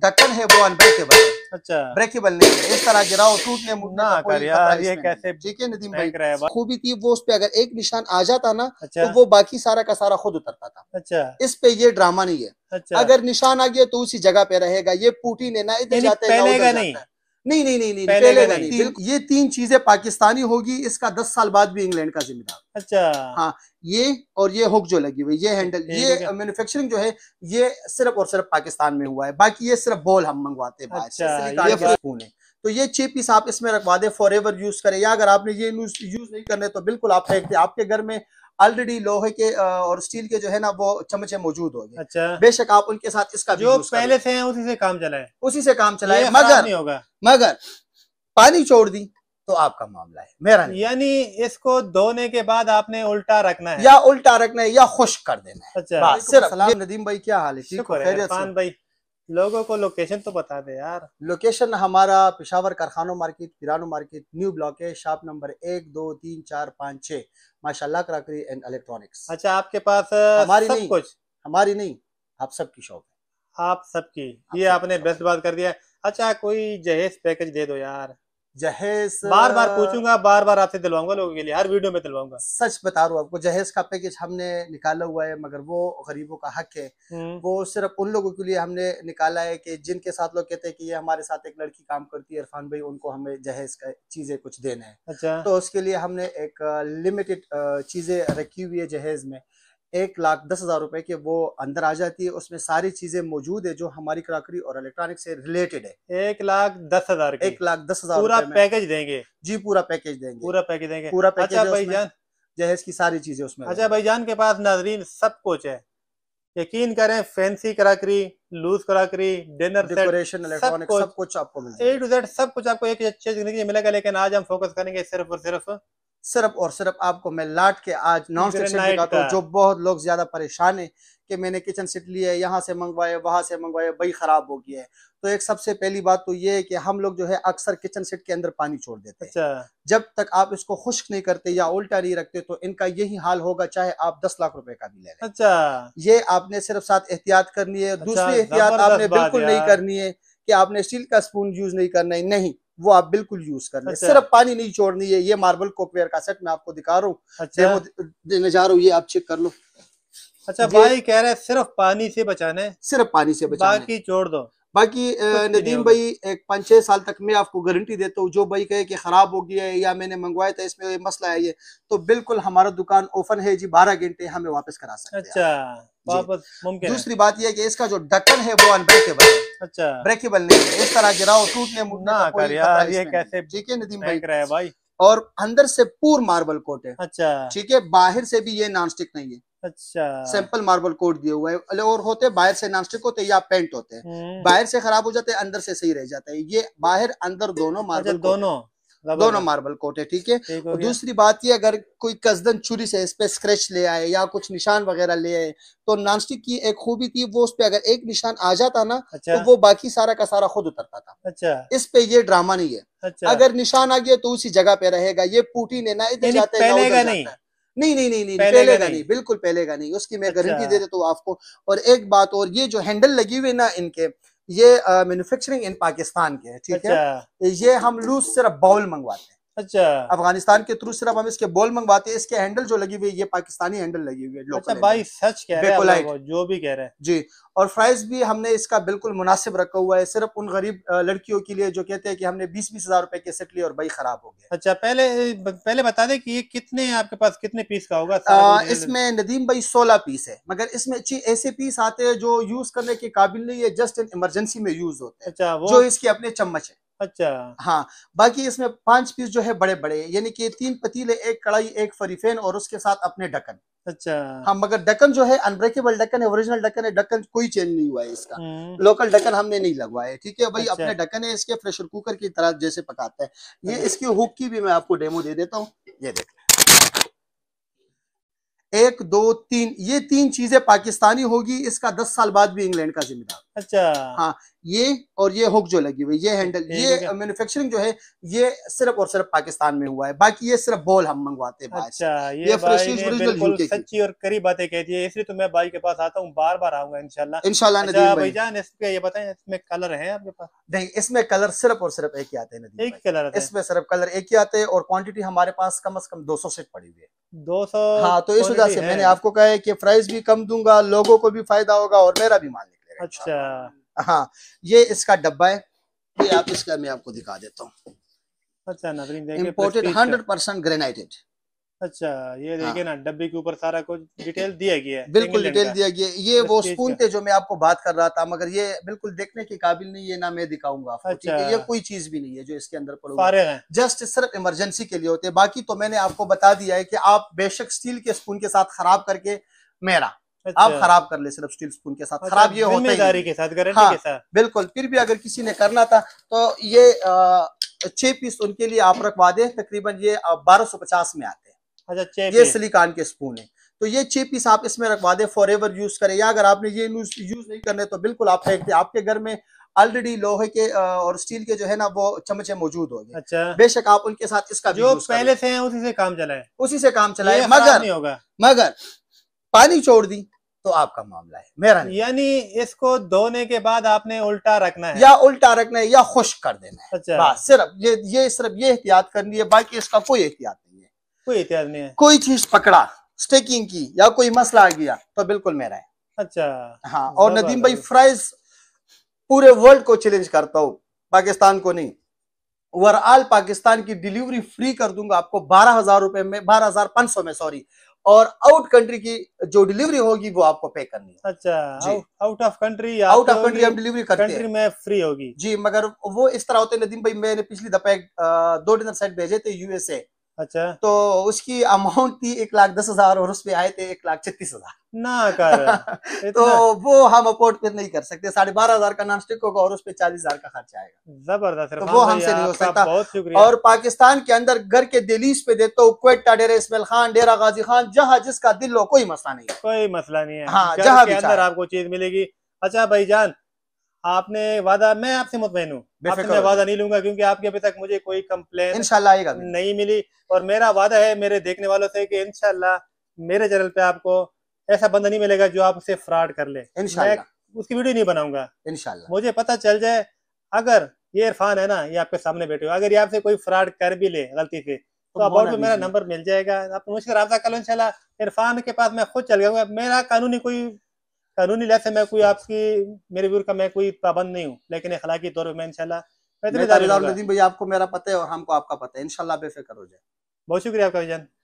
ढक्कन है वो अनब्रेकेबल अच्छा ब्रेकेबल नहीं है इस तरह गिराओ टूटने मुड़ने ना नदीम भाई खूबी थी वो उस पर अगर एक निशान आ जाता ना अच्छा। तो वो बाकी सारा का सारा खुद उतरता था अच्छा इस पे ये ड्रामा नहीं है अच्छा अगर निशान आ गया तो उसी जगह पे रहेगा ये पूटी ने ना इधर जाते पहलेगा नहीं नहीं नहीं नहीं नहीं पहले, पहले का नहीं, नहीं। ये तीन चीजें पाकिस्तानी होगी इसका दस साल बाद भी इंग्लैंड का जिम्मेदार अच्छा हाँ ये और ये हुक जो लगी हुई ये हैंडल ये मैन्युफैक्चरिंग जो है ये सिर्फ और सिर्फ पाकिस्तान में हुआ है बाकी ये सिर्फ बॉल हम मंगवाते हैं अच्छा, तो ये छह पीस आप इसमें रखवा दे फॉर एवर यूज करें या अगर आपने ये यूज नहीं करने तो बिल्कुल आप आपके घर में ऑलरेडी लोहे के और स्टील के जो है ना वो चमचे मौजूद हो गए अच्छा बेशक आप उनके साथ इसका जो पहले से हैं उसी से काम चलाए उसी से काम चलाए मगर नहीं होगा मगर पानी छोड़ दी तो आपका मामला है मेरा यानी इसको धोने के बाद आपने उल्टा रखना है या उल्टा रखना है या खुश कर देना है अच्छा सिर्फ नदीम भाई क्या हाल है लोगों को लोकेशन तो बता दे यार लोकेशन हमारा पिशावर कारखानों मार्केट किरानो मार्केट न्यू ब्लॉक है शॉप नंबर एक दो तीन चार पाँच छः माशाल्लाह क्राकरी एंड इलेक्ट्रॉनिक्स अच्छा आपके पास हमारी सब नहीं कुछ हमारी नहीं आप सबकी शॉप है आप सबकी ये आपने बेस्ट बात कर दिया अच्छा कोई जहेज पैकेज दे दो यार जहेज बार बार पूछूंगा बार बार आपसे दिलवाऊंगा लोगों के लिए हर वीडियो में दिलवाऊंगा सच बता रहा हूँ आपको जहेज का पैकेज हमने निकाला हुआ है मगर वो गरीबों का हक है हम्म। वो सिर्फ उन लोगों के लिए हमने निकाला है कि जिनके साथ लोग कहते हैं कि ये हमारे साथ एक लड़की काम करती है इरफान भाई उनको हमें जहेज का चीजें कुछ देना है अच्छा तो उसके लिए हमने एक लिमिटेड चीजें रखी हुई है जहेज में एक लाख दस हज़ार रुपये के वो अंदर आ जाती है उसमें सारी चीज़ें मौजूद है जो हमारी क्रॉकरी और इलेक्ट्रॉनिक से रिलेटेड है एक लाख दस हज़ार एक लाख दस हज़ार पूरा पैकेज देंगे जी पूरा पैकेज देंगे पूरा पैकेज देंगे पूरा पैकेज अच्छा भाई जान जहेज की सारी चीज़ें उसमें अच्छा भाई जान के पास नाजरीन सब कुछ है यकीन करें fancy crockery loose crockery dinner decoration electronic सब कुछ आपको मिलेगा ए टू जेड सब कुछ आपको एक चीज मिलेगा लेकिन आज हम फोकस करेंगे सिर्फ और सिर्फ सिर्फ और सिर्फ आपको मैं लाट के आज नॉन स्टिक से दिखाता हूँ जो बहुत लोग ज्यादा परेशान है कि मैंने किचन सेट है यहाँ से मंगवाए वहां से मंगवाए वही खराब हो गया है तो एक सबसे पहली बात तो ये है कि हम लोग जो है अक्सर किचन सेट के अंदर पानी छोड़ देते हैं अच्छा। जब तक आप इसको खुश्क नहीं करते या उल्टा नहीं रखते तो इनका यही हाल होगा चाहे आप दस लाख रुपए का भी ले लें अच्छा ये आपने सिर्फ साथ एहतियात करनी है अच्छा, दूसरी एहतियात आपने बिल्कुल नहीं करनी है कि आपने स्टील का स्पून यूज नहीं करना है नहीं वो आप बिल्कुल यूज कर लें अच्छा। सिर्फ पानी नहीं छोड़नी है ये मार्बल कोपवेयर का सेट मैं आपको दिखा रहा हूँ अच्छा। देने जा रहा हूँ ये आप चेक कर लो अच्छा भाई कह रहे हैं सिर्फ पानी से बचाना सिर्फ पानी से बचाने बाकी छोड़ दो बाकी नदीम भाई एक पाँच छह साल तक मैं आपको गारंटी देता हूँ जो भाई कहे कि ख़राब हो गया है या मैंने मंगवाया था इसमें मसला है ये तो बिल्कुल हमारा दुकान ओपन है जी बारह घंटे हमें वापस करा सकते अच्छा वापस मुमकिन दूसरी बात यह है कि इसका जो ढक्कन है वो अनब्रेकेबल है अच्छा ब्रेकेबल नहीं है इस तरह गिराओ टूटने ठीक है नदीम भाई और अंदर से पूर मार्बल कोट है अच्छा ठीक है बाहर से भी ये नॉन स्टिक नहीं है अच्छा सैंपल मार्बल कोट दिए हुआ है और होते बाहर से नॉन स्टिक होते या पेंट होते हैं हम्म। बाहर से खराब हो जाते हैं अंदर से सही रह जाता है ये बाहर अंदर दोनों मार्बल अच्छा, दोनों दोनों मार्बल कोट है ठीक है दूसरी बात ये अगर कोई कसदन छुरी से इस पे स्क्रेच ले आए या कुछ निशान वगैरह ले आए तो नॉनस्टिक की एक खूबी थी वो उस पर अगर एक निशान आ जाता ना अच्छा। तो वो बाकी सारा का सारा खुद उतरता था अच्छा इस पे ये ड्रामा नहीं है अच्छा। अगर निशान आ गया तो उसी जगह पे रहेगा ये पूटी ने ना इधर जाते नहीं नहीं नहीं नहीं नहीं पहलेगा नहीं बिल्कुल पहलेगा नहीं उसकी मैं गारंटी अच्छा। दे देता हूँ आपको और एक बात और ये जो हैंडल लगी हुई ना इनके ये मैन्युफैक्चरिंग इन पाकिस्तान के है ठीक है अच्छा। ये हम लूज सिर्फ बाउल मंगवाते हैं अच्छा अफगानिस्तान के थ्रू सिर्फ हम इसके बोल मंगवाते हैं इसके हैंडल जो लगी हुई है ये पाकिस्तानी हैंडल लगी हुई है अच्छा भाई सच कह रहे हैं जो भी कह रहे हैं जी और फ्राइज भी हमने इसका बिल्कुल मुनासिब रखा हुआ है सिर्फ उन गरीब लड़कियों के लिए जो कहते हैं कि हमने बीस बीस हजार रुपए के सेट लिए और भाई खराब हो गया अच्छा पहले पहले बता दें कि ये कितने आपके पास कितने पीस का होगा इसमें नदीम भाई सोलह पीस है मगर इसमें अच्छी ऐसे पीस आते हैं जो यूज करने के काबिल नहीं है जस्ट इन इमरजेंसी में यूज होते हैं अच्छा, जो इसके अपने चम्मच है अच्छा हाँ बाकी इसमें पांच पीस जो है बड़े बड़े यानी कि तीन पतीले एक कड़ाई एक फरीफेन और उसके साथ अपने ढक्कन अच्छा हाँ मगर डकन जो है अनब्रेकेबल डकन है ओरिजिनल डकन है डकन कोई चेंज नहीं हुआ है इसका लोकल हम्म। डकन हमने नहीं लगवाया है ठीक है भाई अच्छा। अपने डकन है इसके प्रेशर कुकर की तरह जैसे पकाते हैं ये अच्छा। इसकी हुक की भी मैं आपको डेमो दे देता हूँ ये देख एक दो तीन ये तीन चीजें पाकिस्तानी होगी इसका दस साल बाद भी इंग्लैंड का जिम्मेदार अच्छा हाँ ये और ये हुक जो लगी हुई ये हैंडल ये मैन्युफैक्चरिंग जो है ये सिर्फ और सिर्फ पाकिस्तान में हुआ है बाकी ये सिर्फ बॉल हम मंगवाते हैं अच्छा ये, ये बिल्कुल सच्ची और करी बातें कहती है इसलिए तो मैं भाई के पास आता हूँ बार बार आऊंगा इनशाला इनशाला अच्छा, भाईजान इसके ये बताएं इसमें कलर है आपके पास नहीं इसमें कलर सिर्फ और सिर्फ एक ही आते हैं एक कलर इसमें सिर्फ कलर एक ही आते हैं और क्वान्टिटी हमारे पास कम अज कम दो सौ सेट पड़ी हुई है दो सौ हाँ तो इस वजह से मैंने आपको कहा है कि प्राइस भी कम दूंगा लोगों को भी फायदा होगा और मेरा भी मान निकलेगा अच्छा हाँ ये इसका डब्बा है ये आप इसका मैं आपको दिखा देता हूँ अच्छा इम्पोर्टेड हंड्रेड परसेंट ग्रेनाइटेड अच्छा ये हाँ। देखिए हाँ। ना डब्बे के ऊपर जो मैं आपको बात कर रहा था मगर ये बिल्कुल देखने के काबिल नहीं है ना मैं दिखाऊंगा अच्छा। ये कोई चीज भी नहीं है जो इसके अंदर जस्ट सिर्फ इमरजेंसी के लिए होते हैं बाकी तो मैंने आपको बता दिया है कि आप बेशक स्टील के स्पून के साथ खराब करके मेरा अच्छा। आप खराब कर ले सिर्फ स्टील स्पून के साथ अच्छा, खराब ये होता है के साथ हाँ, के साथ बिल्कुल फिर भी अगर किसी ने करना था तो ये छह पीस उनके लिए आप रखवा दें तकरीबन ये बारह सौ पचास में आते हैं अच्छा ये सिलिकॉन के स्पून है तो ये छह पीस आप इसमें रखवा दें फॉर एवर यूज करें या अगर आपने ये यूज नहीं करने तो बिल्कुल आप फेंक आपके घर में ऑलरेडी लोहे के और स्टील के जो है ना वो चमचे मौजूद गए अच्छा बेशक आप उनके साथ इसका जो पहले से हैं उसी से काम चलाए उसी से काम चलाए मगर नहीं होगा मगर पानी छोड़ दी तो आपका मामला है मेरा यानी इसको धोने के बाद आपने उल्टा रखना है या उल्टा रखना है या खुश कर देना है अच्छा। सिर्फ ये ये सिर्फ ये एहतियात करनी है बाकी इसका कोई एहतियात नहीं है कोई एहतियात नहीं है कोई चीज पकड़ा स्टेकिंग की या कोई मसला आ गया तो बिल्कुल मेरा है अच्छा हाँ और नदीम भाई फ्राइज पूरे वर्ल्ड को चैलेंज करता हूँ पाकिस्तान को नहीं ओवरऑल पाकिस्तान की डिलीवरी फ्री कर दूंगा आपको बारह हजार रुपए में बारह हजार पांच सौ में सॉरी और आउट कंट्री की जो डिलीवरी होगी वो आपको पे करनी है अच्छा out of country out of country हम डिलीवरी करते कंट्री में फ्री होगी जी मगर वो इस तरह होते नदीम भाई मैंने पिछली दफा दो डिनर सेट भेजे थे यूएसए अच्छा तो उसकी अमाउंट थी एक लाख दस हजार और उसमें आए थे एक लाख छत्तीस हजार ना कर तो वो हम अफोर्ड पे नहीं कर सकते साढ़े बारह हजार का नॉन स्टिक होगा और उस पर चालीस हजार का खर्चा आएगा जबरदस्त तो वो हमसे नहीं हो सकता बहुत शुक्रिया और पाकिस्तान के अंदर घर के दिलीज पे दे तो क्वेटा डेरा इसमेल खान डेरा गाजी खान जहाँ जिसका दिल हो कोई मसला नहीं कोई मसला नहीं है हाँ जहाँ आपको चीज मिलेगी अच्छा भाई आपने वादा मैं आपसे मुतमिन हूँ वादा नहीं लूंगा क्योंकि आपके अभी तक मुझे कोई कम्प्लेन आएगा नहीं मिली और मेरा वादा है मेरे देखने वालों से कि इनशाला मेरे चैनल पे आपको ऐसा बंदा नहीं मिलेगा जो आपसे फ्रॉड कर ले मैं उसकी वीडियो नहीं बनाऊंगा इनशाला मुझे पता चल जाए अगर ये इरफान है ना ये आपके सामने बैठे हो अगर ये आपसे कोई फ्रॉड कर भी ले गलती से तो अबाउट तो में मेरा नंबर मिल जाएगा आप मुझसे रहा कल इनशाला इरफान के पास मैं खुद चल गया मेरा कानूनी कोई कानूनी लिहाज से मैं कोई आपकी मेरे व्यूर का मैं कोई पाबंद नहीं हूँ लेकिन अखलाकी तौर पर मैं इनशाला भाई आपको मेरा पता है और हमको आपका पता है इनशाला बेफिक्र हो जाए बहुत शुक्रिया आपका भाई